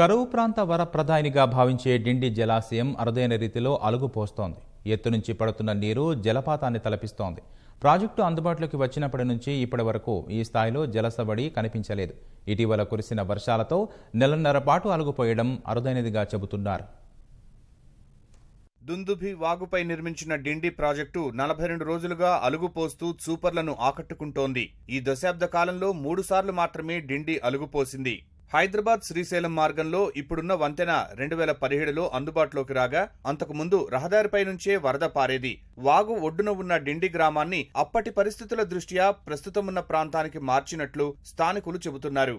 కరువు ప్రాంత వరప్రదాయినిగా భావించే డిండి జలాశయం అరుదైన రీతిలో అలుగుపోస్తోంది ఎత్తు నుంచి పడుతున్న నీరు జలపాతాన్ని తలపిస్తోంది ప్రాజెక్టు అందుబాటులోకి వచ్చినప్పటి నుంచి ఇప్పటి వరకు ఈ స్థాయిలో జలసబడి కనిపించలేదు ఇటీవల కురిసిన వర్షాలతో నెలన్నర పాటు అలుగుపోయడం అరుదైనదిగా చెబుతున్నారు దుందుభి వాగుపై నిర్మించిన డిండి ప్రాజెక్టు నలభై రెండు రోజులుగా అలుగుపోస్తూ చూపర్లను ఆకట్టుకుంటోంది ఈ దశాబ్ద కాలంలో మూడుసార్లు మాత్రమే డిండి అలుగుపోసింది హైదరాబాద్ శ్రీశైలం మార్గంలో ఇప్పుడున్న వంతెన రెండు వేల పదిహేడులో అందుబాటులోకి రాగా అంతకుముందు రహదారిపై నుంచే వరద పారేది వాగు ఒడ్డున ఉన్న డిండి గ్రామాన్ని అప్పటి పరిస్థితుల దృష్ట్యా ప్రస్తుతమున్న ప్రాంతానికి మార్చినట్లు స్థానికులు చెబుతున్నారు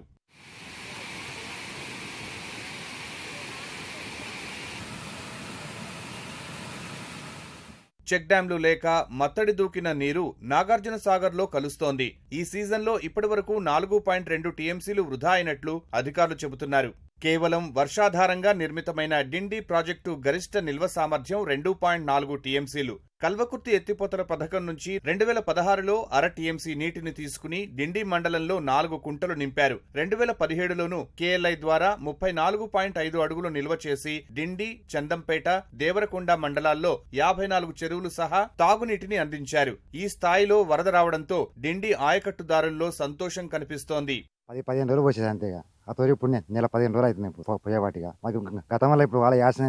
చెక్ డ్యాంలు లేక మత్తడి దూకిన నీరు నాగార్జున లో కలుస్తోంది ఈ సీజన్లో ఇప్పటివరకు నాలుగు పాయింట్ రెండు టీఎంసీలు వృధా అయినట్లు అధికారులు చెబుతున్నారు కేవలం వర్షాధారంగా నిర్మితమైన డిండి ప్రాజెక్టు గరిష్ట నిల్వ సామర్థ్యం రెండు పాయింట్ నాలుగు టీఎంసీలు కల్వకుర్తి ఎత్తిపోతల పథకం నుంచి రెండు వేల పదహారులో అర టీఎంసీ నీటిని తీసుకుని డిండి మండలంలో నాలుగు కుంటలు నింపారు రెండు వేల పదిహేడులోనూ కేఎల్ఐ ద్వారా ముప్పై నాలుగు పాయింట్ ఐదు అడుగులు నిల్వ చేసి డిండి చందంపేట దేవరకొండ మండలాల్లో యాభై నాలుగు చెరువులు సహా తాగునీటిని అందించారు ఈ స్థాయిలో వరద రావడంతో డిండి ఆయకట్టుదారుల్లో సంతోషం కనిపిస్తోంది పది పదిహేను రోజులు వచ్చేది అంతేగా ఆ తొలి ఇప్పుడు నేను నెల పదిహేను రోజులు అవుతుంది ఇప్పుడు పోయేవాటిగా మాకు గతంలో ఇప్పుడు వాళ్ళ యాసన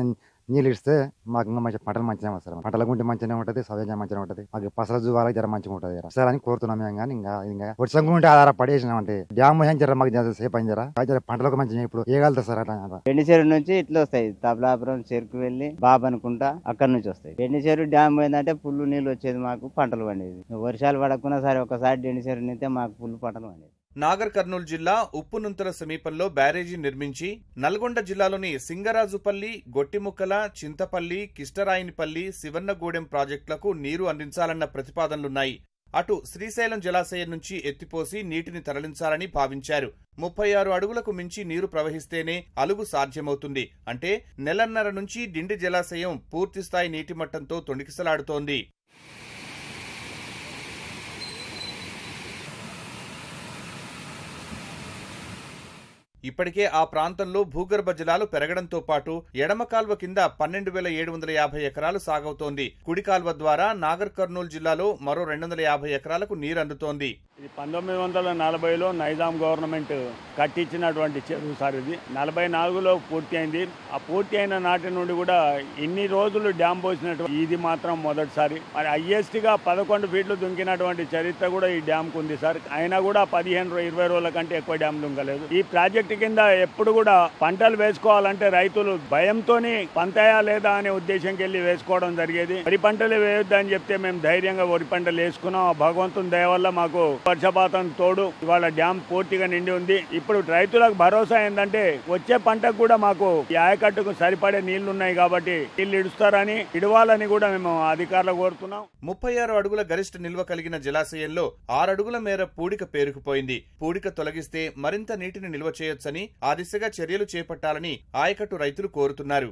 నీళ్ళు ఇస్తే మాకు ఇంకా మంచి పంటలు మంచిగా వస్తారు పంటల గుంటే మంచిగా ఉంటుంది సౌజన్యం మంచిగా ఉంటుంది మాకు పసల జువాల జర మంచిగా ఉంటుంది సరే అని కోరుతున్నాం మేము కానీ ఇంకా ఇంకా వర్షం గుంటే ఆధారపడి అంటే డ్యామ్ జర మాకు సేపు అని జర పంటలకు మంచిగా ఇప్పుడు ఏగలుతా సార్ అట్లా పెండి చెరువు నుంచి ఇట్లా వస్తాయి తబలాపురం చెరుకు వెళ్ళి బాబు అనుకుంటా అక్కడ నుంచి వస్తాయి పెండి చెరువు డ్యామ్ పోయిందంటే ఫుల్ నీళ్ళు వచ్చేది మాకు పంటలు పండేది వర్షాలు పడకుండా సరే ఒకసారి పెండి చెరువు నింతే మాకు ఫుల్ పంటలు పండేది నాగర్ కర్నూలు జిల్లా ఉప్పునుంతల సమీపంలో బ్యారేజీ నిర్మించి నల్గొండ జిల్లాలోని సింగరాజుపల్లి గొట్టిముక్కల చింతపల్లి కిష్టరాయినిపల్లి శివన్నగూడెం ప్రాజెక్టులకు నీరు అందించాలన్న ప్రతిపాదనలున్నాయి అటు శ్రీశైలం జలాశయం నుంచి ఎత్తిపోసి నీటిని తరలించాలని భావించారు ముప్పై ఆరు అడుగులకు మించి నీరు ప్రవహిస్తేనే అలుగు సాధ్యమవుతుంది అంటే నెలన్నర నుంచి డిండి జలాశయం పూర్తిస్థాయి నీటిమట్టంతో తొణికిసలాడుతోంది ఇప్పటికే ఆ ప్రాంతంలో భూగర్భ జలాలు పెరగడంతో పాటు ఎడమ కాల్వ కింద పన్నెండు వేల ఏడు వందల యాభై ఎకరాలు సాగవుతోంది కుడి కాల్వ ద్వారా నాగర్ కర్నూలు జిల్లాలో మరో రెండు వందల యాభై ఎకరాలకు నీరు అందుతోంది ఇది పంతొమ్మిది వందల నలభైలో నైజాం గవర్నమెంట్ కట్టించినటువంటి చెరువు సార్ ఇది నలభై నాలుగులో పూర్తి అయింది ఆ పూర్తి అయిన నాటి నుండి కూడా ఇన్ని రోజులు డ్యామ్ పోసినట్టు ఇది మాత్రం మొదటిసారి మరి హైయెస్ట్గా పదకొండు ఫీట్లు దుంకినటువంటి చరిత్ర కూడా ఈ డ్యామ్కు ఉంది సార్ అయినా కూడా పదిహేను ఇరవై రోజుల కంటే ఎక్కువ డ్యామ్ దుంకలేదు ఈ ప్రాజెక్ట్ రైతు కింద ఎప్పుడు కూడా పంటలు వేసుకోవాలంటే రైతులు భయంతోనే పంతాయా లేదా అనే ఉద్దేశంకి వెళ్ళి వేసుకోవడం జరిగేది వరి పంటలు అని చెప్తే మేము ధైర్యంగా వరి పంటలు వేసుకున్నాం భగవంతుని దయ వల్ల మాకు వర్షపాతం తోడు ఇవాళ డ్యామ్ పూర్తిగా నిండి ఉంది ఇప్పుడు రైతులకు భరోసా ఏంటంటే వచ్చే పంటకు కూడా మాకు యాయకట్టుకు ఆయకట్టుకు సరిపడే నీళ్లు ఉన్నాయి కాబట్టి నీళ్లు ఇడుస్తారని ఇడవాలని కూడా మేము అధికారులు కోరుతున్నాం ముప్పై ఆరు అడుగుల గరిష్ట నిల్వ కలిగిన జలాశయంలో ఆరు అడుగుల మేర పూడిక పేరుకుపోయింది పూడిక తొలగిస్తే మరింత నీటిని నిల్వ చేయొచ్చు అని ఆ దిశగా చర్యలు చేపట్టాలని ఆయకట్టు రైతులు కోరుతున్నారు